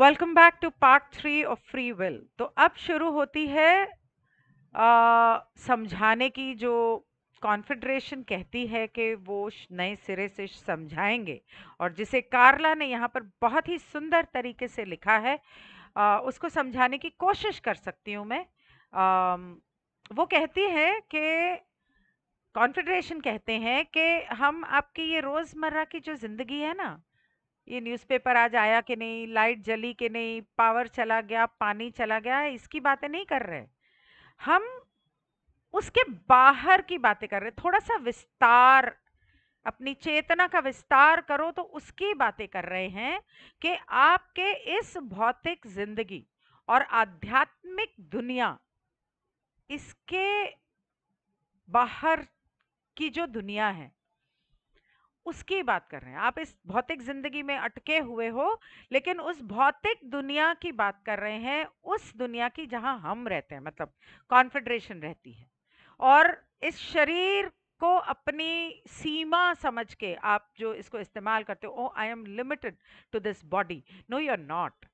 Welcome back to part three of free will तो अब शुरू होती है आ, समझाने की जो कॉन्फेडरेशन कहती है कि वो नए सिरे से समझाएंगे और जिसे कार्ला ने यहाँ पर बहुत ही सुंदर तरीके से लिखा है आ, उसको समझाने की कोशिश कर सकती हूँ मैं आ, वो कहती है कि कॉन्फेडरेशन कहते हैं कि हम आपकी ये रोज़मर्रा की जो ज़िंदगी है ना ये न्यूज़पेपर आज आया कि नहीं लाइट जली कि नहीं पावर चला गया पानी चला गया इसकी बातें नहीं कर रहे हम उसके बाहर की बातें कर रहे थोड़ा सा विस्तार अपनी चेतना का विस्तार करो तो उसकी बातें कर रहे हैं कि आपके इस भौतिक जिंदगी और आध्यात्मिक दुनिया इसके बाहर की जो दुनिया है उसकी बात कर रहे हैं आप इस भौतिक जिंदगी में अटके हुए हो लेकिन उस भौतिक दुनिया की बात कर रहे हैं उस दुनिया की जहां हम रहते हैं मतलब कॉन्फेडरेशन रहती है और इस शरीर को अपनी सीमा समझ के आप जो इसको इस्तेमाल करते हो I am limited to this body no you are not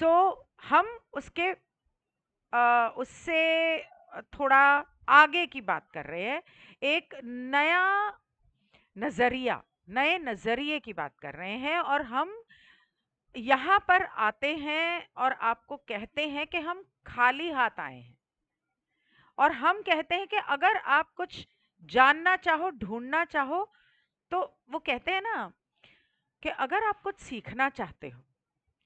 so हम उसके आ, उससे थोड़ा आगे की बात कर रहे हैं एक नया नज़रिया नए नज़रिए की बात कर रहे हैं और हम यहाँ पर आते हैं और आपको कहते हैं कि हम खाली हाथ आए हैं और हम कहते हैं कि अगर आप कुछ जानना चाहो ढूंढना चाहो तो वो कहते हैं ना कि अगर आप कुछ सीखना चाहते हो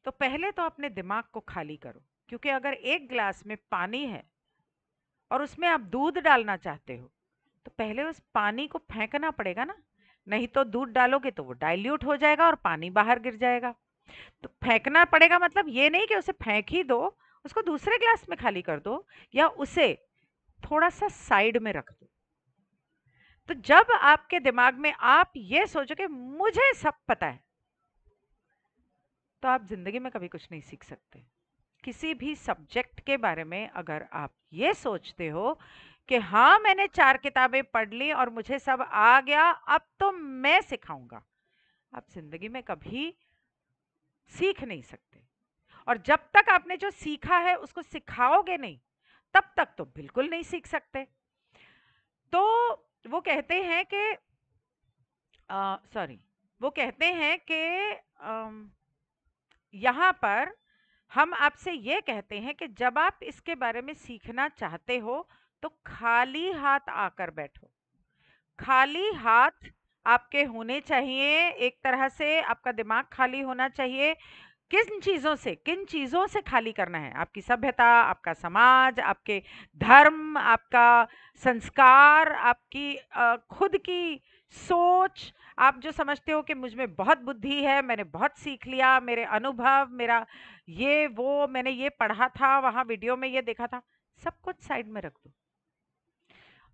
तो पहले तो अपने दिमाग को खाली करो क्योंकि अगर एक ग्लास में पानी है और उसमें आप दूध डालना चाहते हो तो पहले उस पानी को फेंकना पड़ेगा ना नहीं तो दूध डालोगे तो वो डाइल्यूट हो जाएगा और पानी बाहर गिर जाएगा तो फेंकना पड़ेगा मतलब ये नहीं कि उसे फेंक ही दो उसको दूसरे ग्लास में खाली कर दो या उसे थोड़ा सा साइड में रख दो तो जब आपके दिमाग में आप ये सोचो कि मुझे सब पता है तो आप जिंदगी में कभी कुछ नहीं सीख सकते किसी भी सब्जेक्ट के बारे में अगर आप ये सोचते हो कि हाँ मैंने चार किताबें पढ़ ली और मुझे सब आ गया अब तो मैं सिखाऊंगा आप जिंदगी में कभी सीख नहीं सकते और जब तक आपने जो सीखा है उसको सिखाओगे नहीं तब तक तो बिल्कुल नहीं सीख सकते तो वो कहते हैं कि सॉरी वो कहते हैं कि यहाँ पर हम आपसे ये कहते हैं कि जब आप इसके बारे में सीखना चाहते हो तो खाली हाथ आकर बैठो खाली हाथ आपके होने चाहिए एक तरह से आपका दिमाग खाली होना चाहिए किन चीज़ों से किन चीज़ों से खाली करना है आपकी सभ्यता आपका समाज आपके धर्म आपका संस्कार आपकी खुद की सोच आप जो समझते हो कि मुझ में बहुत बुद्धि है मैंने बहुत सीख लिया मेरे अनुभव मेरा ये वो मैंने ये पढ़ा था वहाँ वीडियो में ये देखा था सब कुछ साइड में रख दो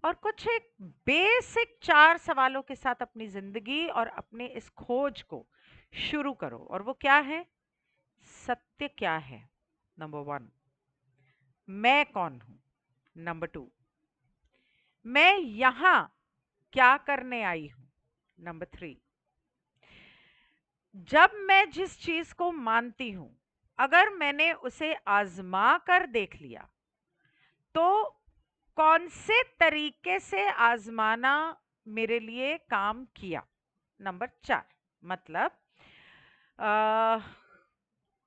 और कुछ एक बेसिक चार सवालों के साथ अपनी जिंदगी और अपने इस खोज को शुरू करो और वो क्या है सत्य क्या है नंबर वन मैं कौन हूं नंबर टू मैं यहां क्या करने आई हूं नंबर थ्री जब मैं जिस चीज को मानती हूं अगर मैंने उसे आजमा कर देख लिया तो कौन से तरीके से आजमाना मेरे लिए काम किया नंबर चार मतलब आ,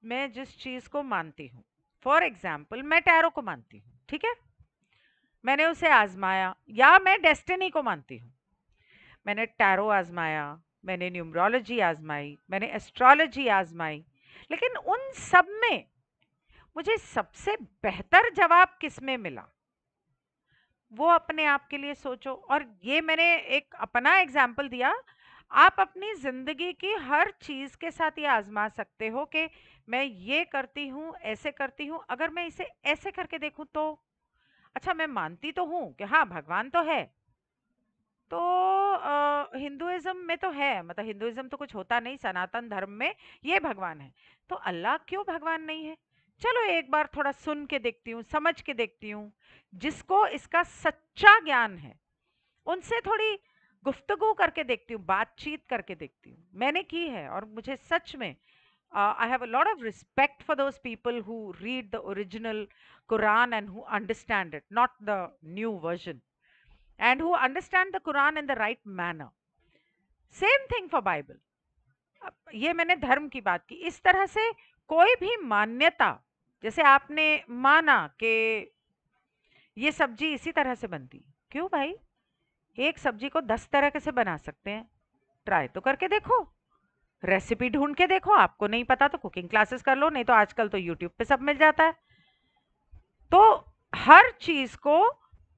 मैं जिस चीज को मानती हूँ फॉर एग्जाम्पल मैं टैरो को मानती हूँ ठीक है मैंने उसे आजमाया या मैं डेस्टिनी को मानती हूँ मैंने टैरो आजमाया मैंने न्यूमरोलॉजी आजमाई मैंने एस्ट्रोलॉजी आजमाई लेकिन उन सब में मुझे सबसे बेहतर जवाब किस में मिला वो अपने आप के लिए सोचो और ये मैंने एक अपना एग्जाम्पल दिया आप अपनी ज़िंदगी की हर चीज़ के साथ ये आज़मा सकते हो कि मैं ये करती हूँ ऐसे करती हूँ अगर मैं इसे ऐसे करके देखूँ तो अच्छा मैं मानती तो हूँ कि हाँ भगवान तो है तो हिंदुज़म में तो है मतलब हिंदुज़म तो कुछ होता नहीं सनातन धर्म में ये भगवान है तो अल्लाह क्यों भगवान नहीं है चलो एक बार थोड़ा सुन के देखती हूँ समझ के देखती हूँ जिसको इसका सच्चा ज्ञान है उनसे थोड़ी गुफ्तगु करके देखती हूँ बातचीत करके देखती हूँ मैंने की है और मुझे सच में I have a lot of respect for those people who read the original Quran and who understand it not the new version and who understand the Quran in the right manner same thing for Bible ये मैंने धर्म की बात की इस तरह से कोई भी मान्यता जैसे आपने माना कि ये सब्जी इसी तरह से बनती क्यों भाई एक सब्जी को दस तरह से बना सकते हैं ट्राई तो करके देखो रेसिपी ढूंढ के देखो आपको नहीं पता तो कुकिंग क्लासेस कर लो नहीं तो आजकल तो यूट्यूब पे सब मिल जाता है तो हर चीज़ को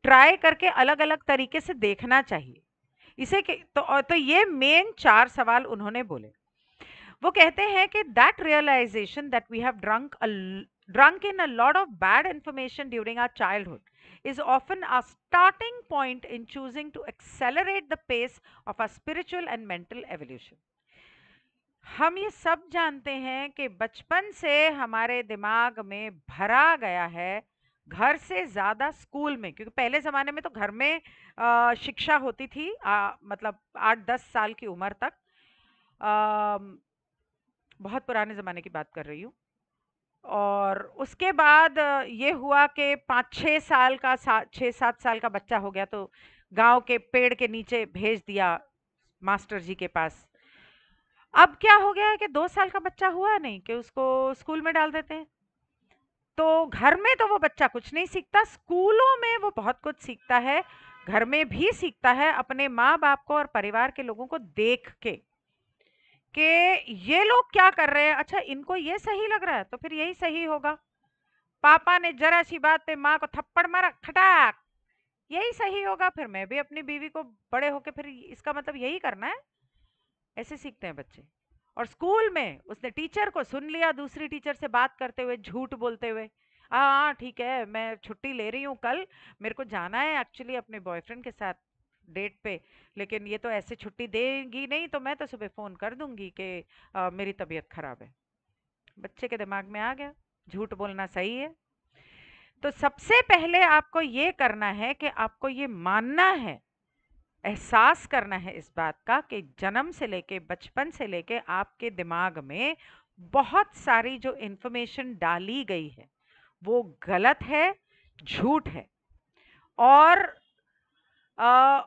ट्राई करके अलग अलग तरीके से देखना चाहिए इसे तो, तो ये मेन चार सवाल उन्होंने बोले वो कहते हैं कि that realization that we have drunk drunk in a lot of bad information during our childhood is often our starting point in choosing to accelerate the pace of our spiritual and mental evolution. हम ये सब जानते हैं कि बचपन से हमारे दिमाग में भरा गया है घर से ज़्यादा स्कूल में क्योंकि पहले ज़माने में तो घर में आ, शिक्षा होती थी आ, मतलब आठ दस साल की उम्र तक आ, बहुत पुराने ज़माने की बात कर रही हूँ और उसके बाद ये हुआ कि पाँच छः साल का सा छः सात साल का बच्चा हो गया तो गांव के पेड़ के नीचे भेज दिया मास्टर जी के पास अब क्या हो गया है कि दो साल का बच्चा हुआ नहीं कि उसको स्कूल में डाल देते हैं तो घर में तो वो बच्चा कुछ नहीं सीखता स्कूलों में वो बहुत कुछ सीखता है घर में भी सीखता है अपने माँ बाप को और परिवार के लोगों को देख के कि ये लोग क्या कर रहे हैं अच्छा इनको ये सही लग रहा है तो फिर यही सही होगा पापा ने जरा सी बात पे माँ को थप्पड़ मारा खटाक यही सही होगा फिर मैं भी अपनी बीवी को बड़े होके फिर इसका मतलब यही करना है ऐसे सीखते हैं बच्चे और स्कूल में उसने टीचर को सुन लिया दूसरी टीचर से बात करते हुए झूठ बोलते हुए हाँ, हाँ ठीक है मैं छुट्टी ले रही हूँ कल मेरे को जाना है एक्चुअली अपने बॉयफ्रेंड के साथ डेट पे लेकिन ये तो ऐसे छुट्टी देगी नहीं तो मैं तो सुबह फ़ोन कर दूंगी कि मेरी तबीयत ख़राब है बच्चे के दिमाग में आ गया झूठ बोलना सही है तो सबसे पहले आपको ये करना है कि आपको ये मानना है एहसास करना है इस बात का कि जन्म से लेके बचपन से लेके आपके दिमाग में बहुत सारी जो इन्फॉर्मेशन डाली गई है वो गलत है झूठ है और आ,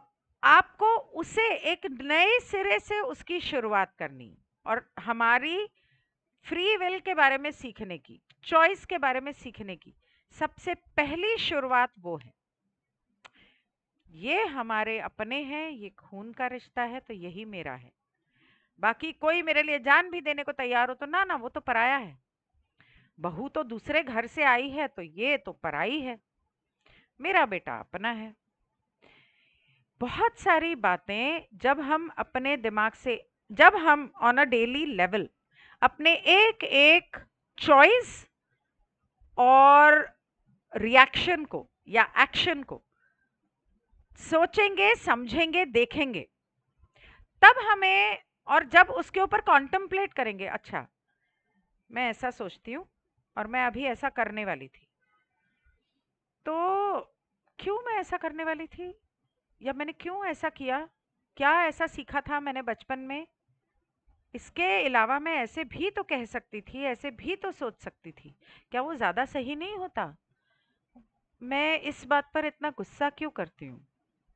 आपको उसे एक नए सिरे से उसकी शुरुआत करनी और हमारी फ्री विल के बारे में सीखने की चॉइस के बारे में सीखने की सबसे पहली शुरुआत वो है ये हमारे अपने हैं ये खून का रिश्ता है तो यही मेरा है बाकी कोई मेरे लिए जान भी देने को तैयार हो तो ना ना वो तो पराया है बहू तो दूसरे घर से आई है तो ये तो पराई है मेरा बेटा अपना है बहुत सारी बातें जब हम अपने दिमाग से जब हम ऑन अ डेली लेवल अपने एक एक चॉइस और रिएक्शन को या एक्शन को सोचेंगे समझेंगे देखेंगे तब हमें और जब उसके ऊपर कॉन्टम्पलेट करेंगे अच्छा मैं ऐसा सोचती हूँ और मैं अभी ऐसा करने वाली थी तो क्यों मैं ऐसा करने वाली थी या मैंने क्यों ऐसा किया क्या ऐसा सीखा था मैंने बचपन में इसके अलावा मैं ऐसे भी तो कह सकती थी ऐसे भी तो सोच सकती थी क्या वो ज़्यादा सही नहीं होता मैं इस बात पर इतना गुस्सा क्यों करती हूँ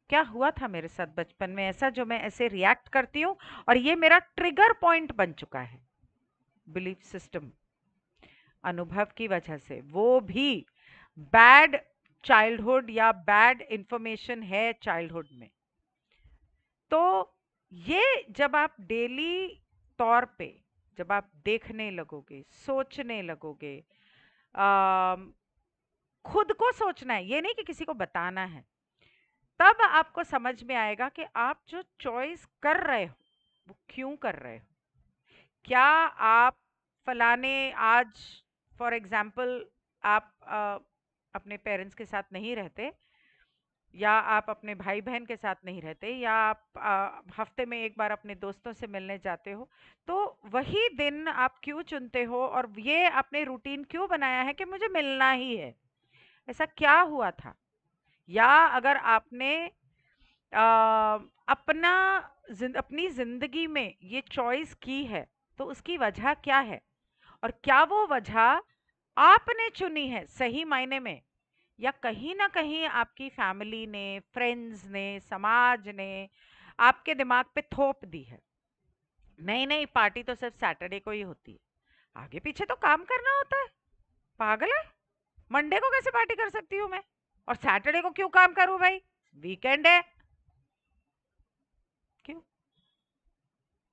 क्या हुआ था मेरे साथ बचपन में ऐसा जो मैं ऐसे रिएक्ट करती हूँ और ये मेरा ट्रिगर पॉइंट बन चुका है बिलीफ सिस्टम अनुभव की वजह से वो भी बैड चाइल्डहुड या बैड इंफॉर्मेशन है चाइल्डहुड में तो ये जब आप डेली तौर पे जब आप देखने लगोगे सोचने लगोगे आ, खुद को सोचना है ये नहीं कि किसी को बताना है तब आपको समझ में आएगा कि आप जो चॉइस कर रहे हो वो क्यों कर रहे हो क्या आप फलाने आज फॉर एग्जाम्पल आप अपने पेरेंट्स के साथ नहीं रहते या आप अपने भाई बहन के साथ नहीं रहते या आप आ, हफ्ते में एक बार अपने दोस्तों से मिलने जाते हो तो वही दिन आप क्यों चुनते हो और ये आपने रूटीन क्यों बनाया है कि मुझे मिलना ही है ऐसा क्या हुआ था या अगर आपने आ, अपना जिन, अपनी ज़िंदगी में ये चॉइस की है तो उसकी वजह क्या है और क्या वो वजह आपने चुनी है सही मायने में या कहीं ना कहीं आपकी फैमिली ने फ्रेंड्स ने समाज ने आपके दिमाग पे थोप दी है नहीं नहीं पार्टी तो सिर्फ सैटरडे को ही होती है आगे पीछे तो काम करना होता है पागल है मंडे को कैसे पार्टी कर सकती हूँ मैं और सैटरडे को क्यों काम करूं भाई वीकेंड है क्यों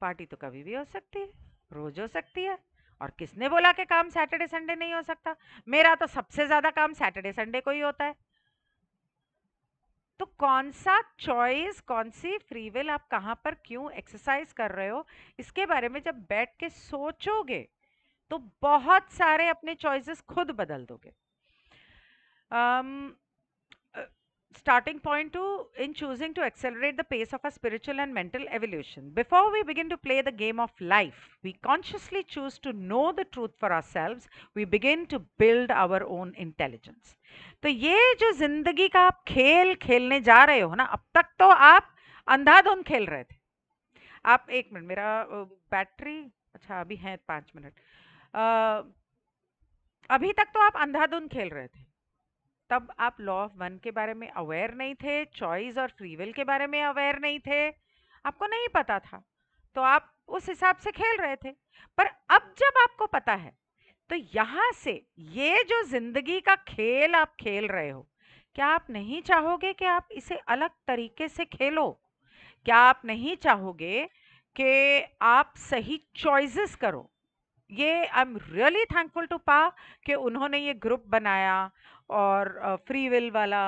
पार्टी तो कभी भी हो सकती है रोज हो सकती है और किसने बोला कि काम सैटरडे संडे नहीं हो सकता मेरा तो सबसे ज्यादा काम सैटरडे संडे को ही होता है तो कौन सा चॉइस कौन सी फ्रीविल आप कहाँ पर क्यों एक्सरसाइज कर रहे हो इसके बारे में जब बैठ के सोचोगे तो बहुत सारे अपने चॉइसेस खुद बदल दोगे um, starting point to in choosing to accelerate the pace of our spiritual and mental evolution. Before we begin to play the game of life, we consciously choose to know the truth for ourselves. We begin to build our own intelligence. तो ये जो जिंदगी का आप खेल खेलने जा रहे हो ना अब तक तो आप अंधाधुंध खेल रहे थे आप एक मिनट मेरा बैटरी अच्छा अभी है पाँच मिनट अभी तक तो आप अंधाधुंध खेल रहे थे तब आप लॉ ऑफ वन के बारे में अवेयर नहीं थे चॉइस और फ्रीविल के बारे में अवेयर नहीं थे आपको नहीं पता था तो आप उस हिसाब से खेल रहे थे पर अब जब आपको पता है तो यहाँ से ये जो जिंदगी का खेल आप खेल रहे हो क्या आप नहीं चाहोगे कि आप इसे अलग तरीके से खेलो क्या आप नहीं चाहोगे कि आप सही चॉइसेस करो ये I am really thankful to पा कि उन्होंने ये ग्रुप बनाया और फ्री uh, विल वाला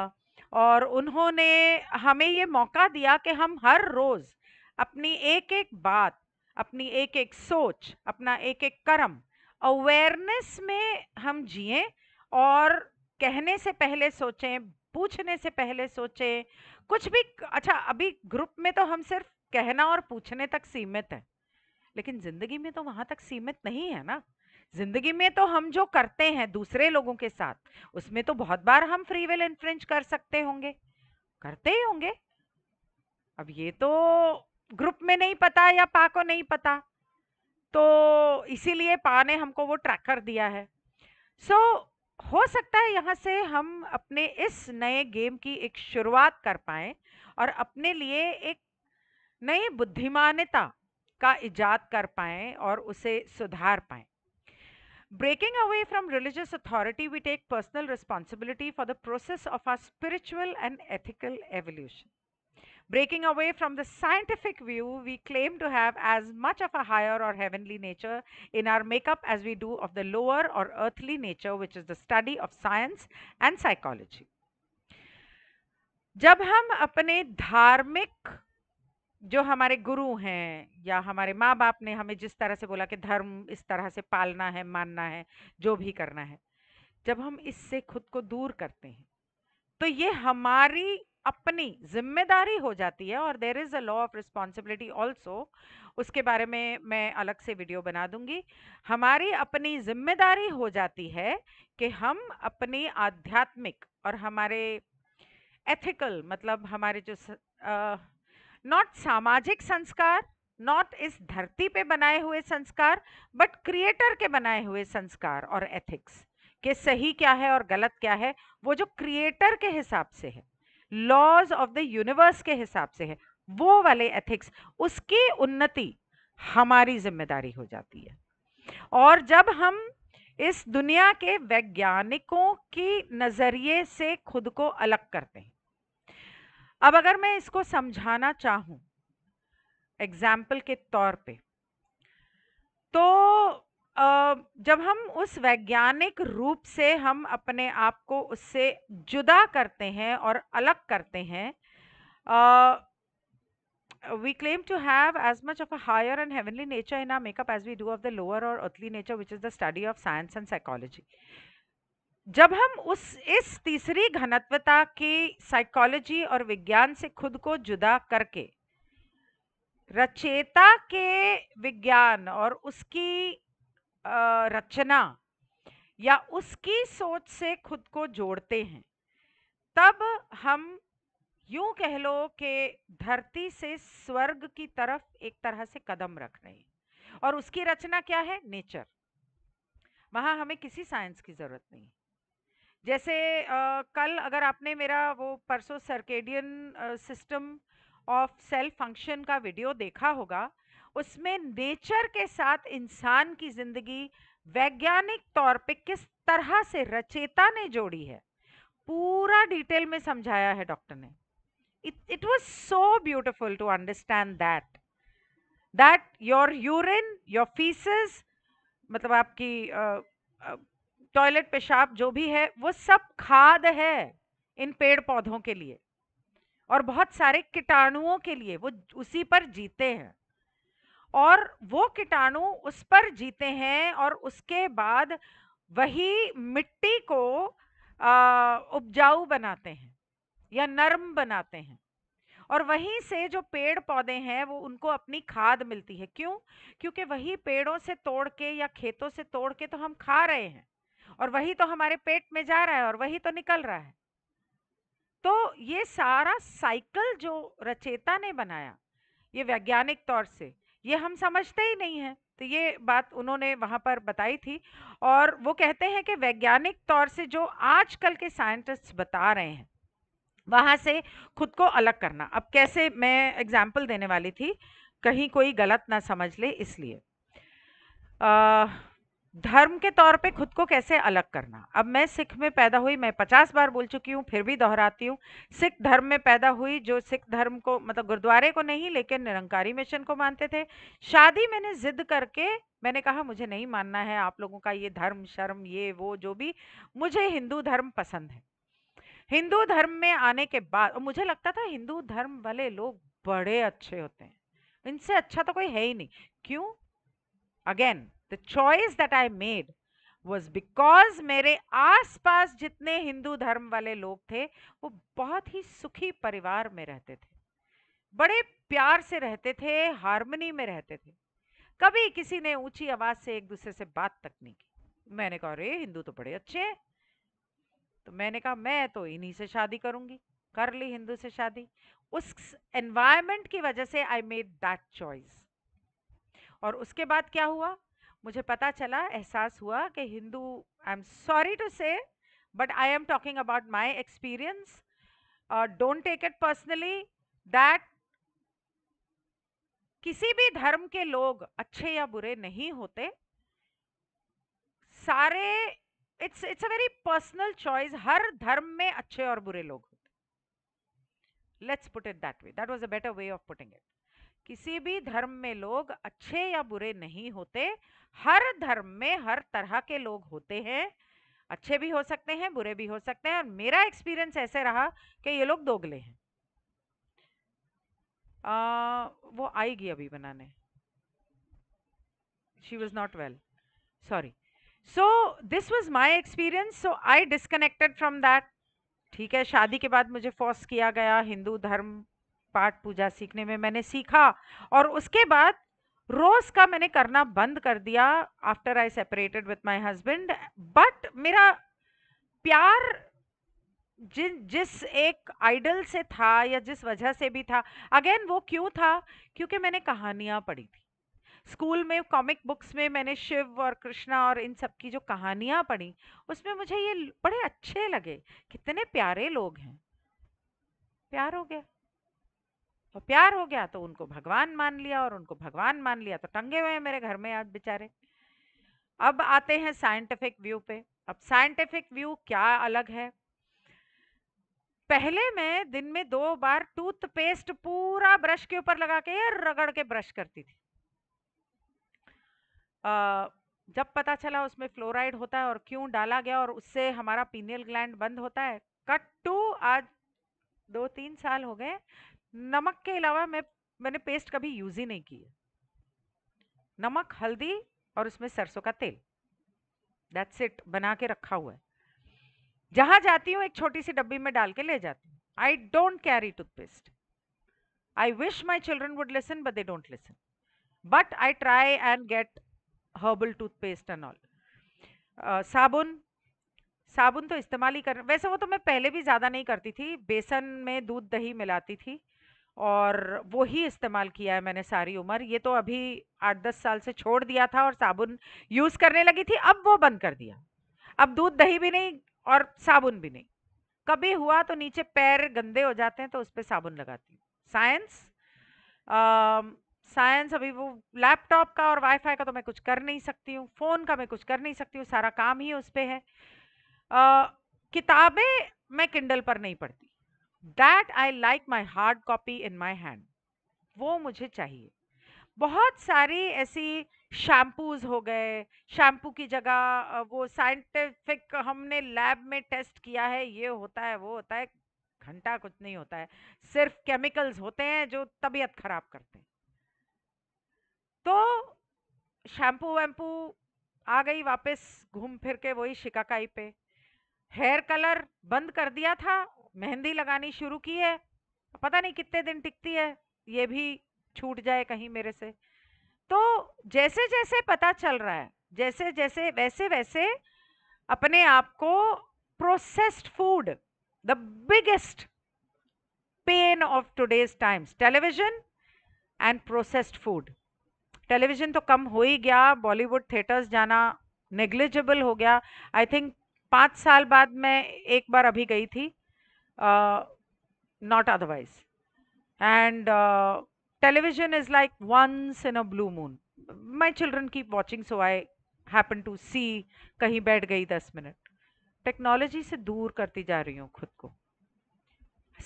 और उन्होंने हमें ये मौका दिया कि हम हर रोज़ अपनी एक एक बात अपनी एक एक सोच अपना एक एक कर्म अवेयरनेस में हम जिए और कहने से पहले सोचें पूछने से पहले सोचें कुछ भी अच्छा अभी ग्रुप में तो हम सिर्फ कहना और पूछने तक सीमित है लेकिन जिंदगी में तो वहां तक सीमित नहीं है ना जिंदगी में तो हम जो करते हैं दूसरे लोगों के साथ उसमें तो बहुत बार हम फ्री विल इन्फ्रिंज कर सकते होंगे करते ही होंगे अब ये तो ग्रुप में नहीं पता या पा को नहीं पता तो इसीलिए पा ने हमको वो ट्रैक कर दिया है सो so, हो सकता है यहाँ से हम अपने इस नए गेम की एक शुरुआत कर पाए और अपने लिए एक नई बुद्धिमानता का इजाद कर पाएँ और उसे सुधार पाएँ breaking away from religious authority we take personal responsibility for the process of our spiritual and ethical evolution breaking away from the scientific view we claim to have as much of a higher or heavenly nature in our makeup as we do of the lower or earthly nature which is the study of science and psychology जब हम अपने धार्मिक जो हमारे गुरु हैं या हमारे माँ बाप ने हमें जिस तरह से बोला कि धर्म इस तरह से पालना है मानना है जो भी करना है जब हम इससे खुद को दूर करते हैं तो ये हमारी अपनी जिम्मेदारी हो जाती है और there is a law of responsibility also उसके बारे में मैं अलग से वीडियो बना दूंगी हमारी अपनी जिम्मेदारी हो जाती है कि हम अपनी आध्यात्मिक और हमारे एथिकल मतलब हमारे जो आ, नॉट सामाजिक संस्कार नॉट इस धरती पे बनाए हुए संस्कार बट क्रिएटर के बनाए हुए संस्कार और एथिक्स के सही क्या है और गलत क्या है वो जो क्रिएटर के हिसाब से है लॉज ऑफ द यूनिवर्स के हिसाब से है वो वाले एथिक्स उसकी उन्नति हमारी जिम्मेदारी हो जाती है और जब हम इस दुनिया के वैज्ञानिकों की नज़रिए से खुद को अलग करते हैं अब अगर मैं इसको समझाना चाहूं एग्जाम्पल के तौर पे तो जब हम उस वैज्ञानिक रूप से हम अपने आप को उससे जुदा करते हैं और अलग करते हैं we claim to have as much of a higher and heavenly nature in our makeup as we do of the lower or earthly nature which is the study of science and psychology जब हम उस इस तीसरी घनत्वता की psychology और विज्ञान से खुद को जुदा करके रचेता के विज्ञान और उसकी रचना या उसकी सोच से खुद को जोड़ते हैं तब हम यूं कह लो कि धरती से स्वर्ग की तरफ एक तरह से कदम रख रहे हैं और उसकी रचना क्या है नेचर वहाँ हमें किसी साइंस की ज़रूरत नहीं जैसे आ, कल अगर आपने मेरा वो परसों circadian system of cell function का वीडियो देखा होगा उसमें नेचर के साथ इंसान की ज़िंदगी वैज्ञानिक तौर पे किस तरह से रचेता ने जोड़ी है पूरा डिटेल में समझाया है डॉक्टर ने it it so so to understand that that your urine your faeces मतलब आपकी uh, uh, टॉयलेट पेशाब जो भी है वो सब खाद है इन पेड़ पौधों के लिए और बहुत सारे कीटाणुओं के लिए वो उसी पर जीते हैं और वो कीटाणु उस पर जीते हैं और उसके बाद वही मिट्टी को उपजाऊ बनाते हैं या नर्म बनाते हैं और वहीं से जो पेड़ पौधे हैं वो उनको अपनी खाद मिलती है क्यों क्योंकि वही पेड़ों से तोड़ के या खेतों से तोड़ के तो हम खा रहे हैं और वही तो हमारे पेट में जा रहा है और वही तो निकल रहा है तो ये सारा साइकिल जो रचेता ने बनाया ये वैज्ञानिक तौर से ये हम समझते ही नहीं हैं तो ये बात उन्होंने वहाँ पर बताई थी और वो कहते हैं कि वैज्ञानिक तौर से जो आजकल के साइंटिस्ट बता रहे हैं वहाँ से खुद को अलग करना अब कैसे मैं एग्जाम्पल देने वाली थी कहीं कोई गलत ना समझ ले इसलिए धर्म के तौर पे खुद को कैसे अलग करना अब मैं सिख में पैदा हुई मैं पचास बार बोल चुकी हूँ फिर भी दोहराती हूँ सिख धर्म में पैदा हुई जो सिख धर्म को मतलब गुरुद्वारे को नहीं लेकिन निरंकारी मिशन को मानते थे शादी मैंने जिद करके मैंने कहा मुझे नहीं मानना है आप लोगों का ये धर्म शर्म ये वो जो भी मुझे हिंदू धर्म पसंद है हिंदू धर्म में आने के बाद मुझे लगता था हिंदू धर्म वाले लोग बड़े अच्छे होते हैं इनसे अच्छा तो कोई है ही नहीं क्यों again the choice that I made was because मेरे आसपास जितने हिंदू धर्म वाले लोग थे वो बहुत ही सुखी परिवार में रहते थे बड़े प्यार से रहते थे हारमोनी में रहते थे कभी किसी ने ऊंची आवाज से एक दूसरे से बात तक नहीं की मैंने कहा अरे हिंदू तो बड़े अच्छे हैं तो मैंने कहा मैं तो इन्हीं से शादी करूंगी कर ली हिंदू से शादी उस एनवायरमेंट की वजह से आई मेड दैट चॉइस और उसके बाद क्या हुआ मुझे पता चला एहसास हुआ कि Hindu I am sorry to say but I am talking about my experience don't take it personally that किसी भी धर्म के लोग अच्छे या बुरे नहीं होते सारे it's it's a very personal choice हर धर्म में अच्छे और बुरे लोग होते let's put it that way that was a better way of putting it किसी भी धर्म में लोग अच्छे या बुरे नहीं होते हर धर्म में हर तरह के लोग होते हैं अच्छे भी हो सकते हैं बुरे भी हो सकते हैं और मेरा एक्सपीरियंस ऐसे रहा कि ये लोग दोगले हैं आ, वो आएगी अभी बनाने she was not well sorry so this was my experience so I disconnected from that ठीक है शादी के बाद मुझे फोर्स किया गया हिंदू धर्म पाठ पूजा सीखने में मैंने सीखा और उसके बाद रोज़ का मैंने करना बंद कर दिया after I separated with my husband but मेरा प्यार जिन जिस एक आइडल से था या जिस वजह से भी था अगेन वो क्यों था क्योंकि मैंने कहानियाँ पढ़ी थी स्कूल में कॉमिक बुक्स में मैंने शिव और कृष्णा और इन सब की जो कहानियाँ पढ़ी उसमें मुझे ये बड़े अच्छे लगे कितने प्यारे लोग हैं प्यार हो गया और प्यार हो गया तो उनको भगवान मान लिया और उनको भगवान मान लिया तो टंगे हुए हैं मेरे घर में आज बेचारे अब आते हैं साइंटिफिक व्यू पे अब साइंटिफिक व्यू क्या अलग है पहले मैं दिन में दो बार टूथपेस्ट पूरा ब्रश के ऊपर लगा के रगड़ के ब्रश करती थी जब पता चला उसमें फ्लोराइड होता है और क्यों डाला गया और उससे हमारा पीनियल ग्लैंड बंद होता है कट टू आज दो तीन साल हो गए नमक के अलावा मैं मैंने पेस्ट कभी यूज़ ही नहीं की है नमक हल्दी और उसमें सरसों का तेल दैट्स इट बना के रखा हुआ है जहां जाती हूँ एक छोटी सी डब्बी में डाल के ले जाती हूँ I don't carry toothpaste I wish my children would listen but they don't listen but I try and get herbal toothpaste and all साबुन साबुन तो इस्तेमाल ही कर वैसे वो तो मैं पहले भी ज़्यादा नहीं करती थी बेसन में दूध दही मिलाती थी और वो ही इस्तेमाल किया है मैंने सारी उम्र ये तो अभी आठ दस साल से छोड़ दिया था और साबुन यूज़ करने लगी थी अब वो बंद कर दिया अब दूध दही भी नहीं और साबुन भी नहीं कभी हुआ तो नीचे पैर गंदे हो जाते हैं तो उस पर साबुन लगाती हूँ साइंस साइंस अभी वो लैपटॉप का और वाईफाई का तो मैं कुछ कर नहीं सकती हूँ फ़ोन का मैं कुछ कर नहीं सकती हूँ सारा काम ही उस पर है किताबें मैं किंडल पर नहीं पढ़ती that I like my hard copy in my hand वो मुझे चाहिए बहुत सारी ऐसी शैम्पूज हो गए शैम्पू की जगह वो साइंटिफिक हमने लैब में टेस्ट किया है ये होता है वो होता है घंटा कुछ नहीं होता है सिर्फ केमिकल्स होते हैं जो तबीयत खराब करते हैं तो शैम्पू वैम्पू आ गई वापस घूम फिर के वही शिकाकाई पे हेयर कलर बंद कर दिया था मेहंदी लगानी शुरू की है पता नहीं कितने दिन टिकती है ये भी छूट जाए कहीं मेरे से तो जैसे जैसे पता चल रहा है जैसे जैसे वैसे वैसे अपने आप को processed food the biggest pain of today's times television and processed food television तो कम हो ही गया बॉलीवुड थिएटर्स जाना नेग्लिजिबल हो गया आई थिंक पाँच साल बाद मैं एक बार अभी गई थी uh, not otherwise. And uh, television is like once in a blue moon. My children keep watching, so I happen to see कहीं बैठ गई दस मिनट टेक्नोलॉजी से दूर करती जा रही हूँ खुद को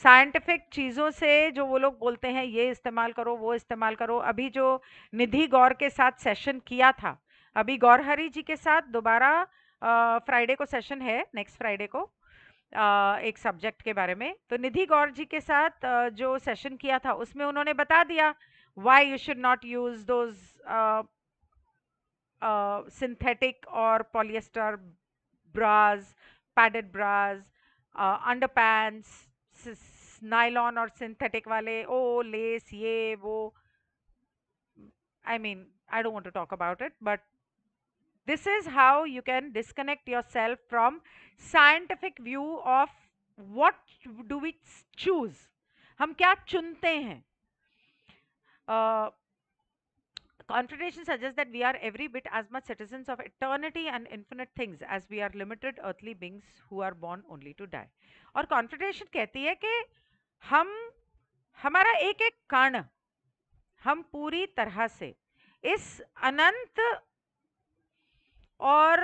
साइंटिफिक चीज़ों से जो वो लोग बोलते हैं ये इस्तेमाल करो वो इस्तेमाल करो अभी जो निधि गौर के साथ सेशन किया था अभी गौरहरी जी के साथ दोबारा फ्राइडे को सेशन है नेक्स्ट फ्राइडे को एक सब्जेक्ट के बारे में तो निधि गौर जी के साथ जो सेशन किया था उसमें उन्होंने बता दिया why you should not use those synthetic or polyester bras padded bras under pants nylon or synthetic वाले ओ लेस ये वो I mean I don't want to talk about it but This is how you can disconnect yourself from scientific view of what do we choose. हम क्या चुनते हैं Confrontation suggests that we are every bit as much citizens of eternity and infinite things as we are limited earthly beings who are born only to die. aur confrontation kehti hai ki hum hamara ek ek kan hum puri tarah se is anant और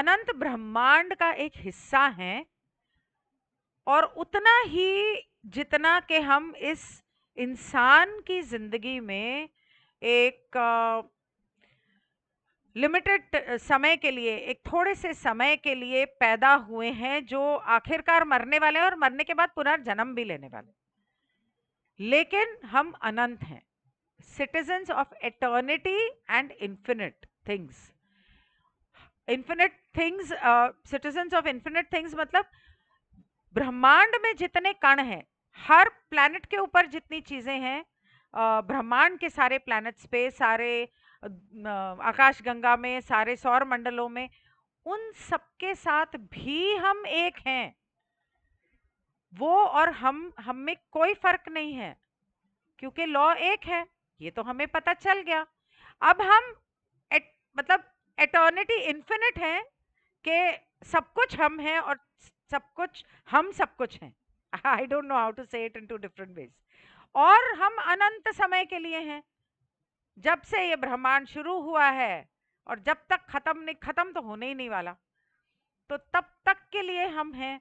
अनंत ब्रह्मांड का एक हिस्सा हैं और उतना ही जितना कि हम इस इंसान की ज़िंदगी में एक लिमिटेड समय के लिए एक थोड़े से समय के लिए पैदा हुए हैं जो आखिरकार मरने वाले हैं और मरने के बाद पुनर्जन्म भी लेने वाले लेकिन हम अनंत हैं citizens of eternity and infinite things infinite things citizen of infinite things मतलब ब्रह्मांड में जितने कण हैं हर प्लैनेट के ऊपर जितनी चीज़ें हैं uh, ब्रह्मांड के सारे प्लैनेट्स पे सारे uh, uh, आकाश गंगा में सारे सौर मंडलों में उन सबके साथ भी हम एक हैं वो और हम हम में कोई फर्क नहीं है क्योंकि लॉ एक है ये तो हमें पता चल गया अब हम मतलब एटर्निटी इन्फिनिट है कि सब कुछ हम हैं और सब कुछ हम सब कुछ हैं I don't know how to say it in two different ways और हम अनंत समय के लिए हैं जब से ये ब्रह्मांड शुरू हुआ है और जब तक खत्म नहीं खत्म तो होने ही नहीं वाला तो तब तक के लिए हम हैं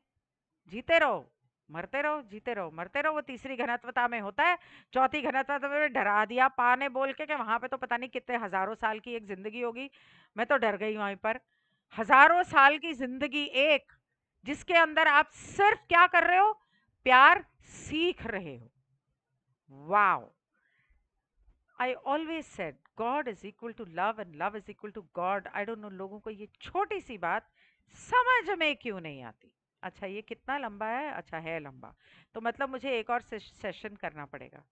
जीते रहो मरते रहो जीते रहो मरते रहो वो तीसरी घनत्वता में होता है चौथी घनत्वता में डरा दिया पा ने बोल के कि वहाँ पे तो पता नहीं कितने हज़ारों साल की एक ज़िंदगी होगी मैं तो डर गई वहीं पर हज़ारों साल की ज़िंदगी एक जिसके अंदर आप सिर्फ क्या कर रहे हो प्यार सीख रहे हो wow I always said God is equal to love and love is equal to God I don't know लोगों को ये छोटी सी बात समझ में क्यों नहीं आती अच्छा ये कितना लंबा है अच्छा है लंबा तो मतलब मुझे एक और सेशन करना पड़ेगा